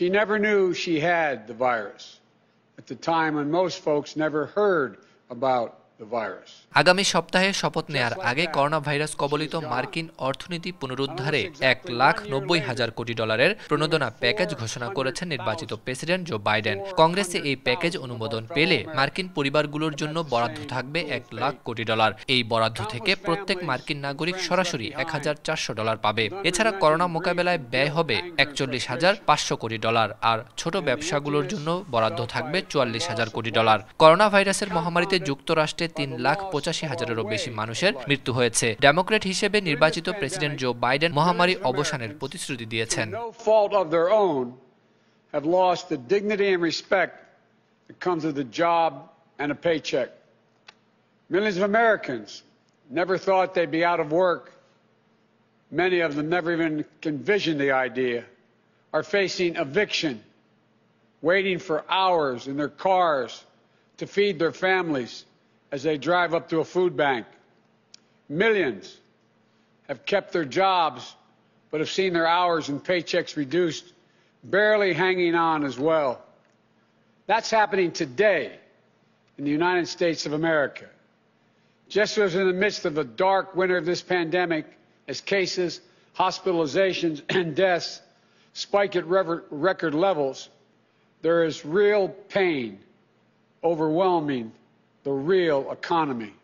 She never knew she had the virus at the time when most folks never heard about আগামী সপ্তাহে শপথ নেয়ার আগে corona virus কবলিত মার্কিন অর্থনীতি পুনরুদ্ধারে এক লাখ নব্বই হাজার কোটি ডলারের প্রণোদনা প্যাকেজ ঘোষণা করেছেন নির্বাচিত প্রেসিডেন্ট জো বাইডেন কংগ্রেসে এই প্যাকেজ অনুমোদন পেলে মার্কিন পরিবারগুলোর জন্য বরাদ্দ থাকবে এক লাখ কোটি ডলার এই বরাদ্দ থেকে প্রত্যেক মার্কিন নাগরিক সরাসরি এক হাজার চারশো ডলার পাবে এছাড়া করোনা মোকাবেলায় ব্যয় হবে একচল্লিশ হাজার পাঁচশো কোটি ডলার আর ছোট ব্যবসাগুলোর জন্য বরাদ্দ থাকবে চুয়াল্লিশ হাজার কোটি ডলার করোনা ভাইরাসের মহামারীতে যুক্তরাষ্ট্রে তিন লাখ পঁচাশি হাজারেরও বেশি মানুষের মৃত্যু হয়েছে ডেমোক্রেট হিসেবে নির্বাচিত প্রেসিডেন্ট জো বাইডেন মহামারী অবসানের প্রতিশ্রুতি দিয়েছেন have lost the dignity and respect that comes with a job and a paycheck. Millions of Americans never thought they'd be out of work. Many of them never even envisioned the idea, are facing eviction, waiting for hours in their cars to feed their families. as they drive up to a food bank. Millions have kept their jobs but have seen their hours and paychecks reduced, barely hanging on as well. That's happening today in the United States of America. Just as in the midst of the dark winter of this pandemic, as cases, hospitalizations, and deaths spike at record levels, there is real pain, overwhelming the real economy.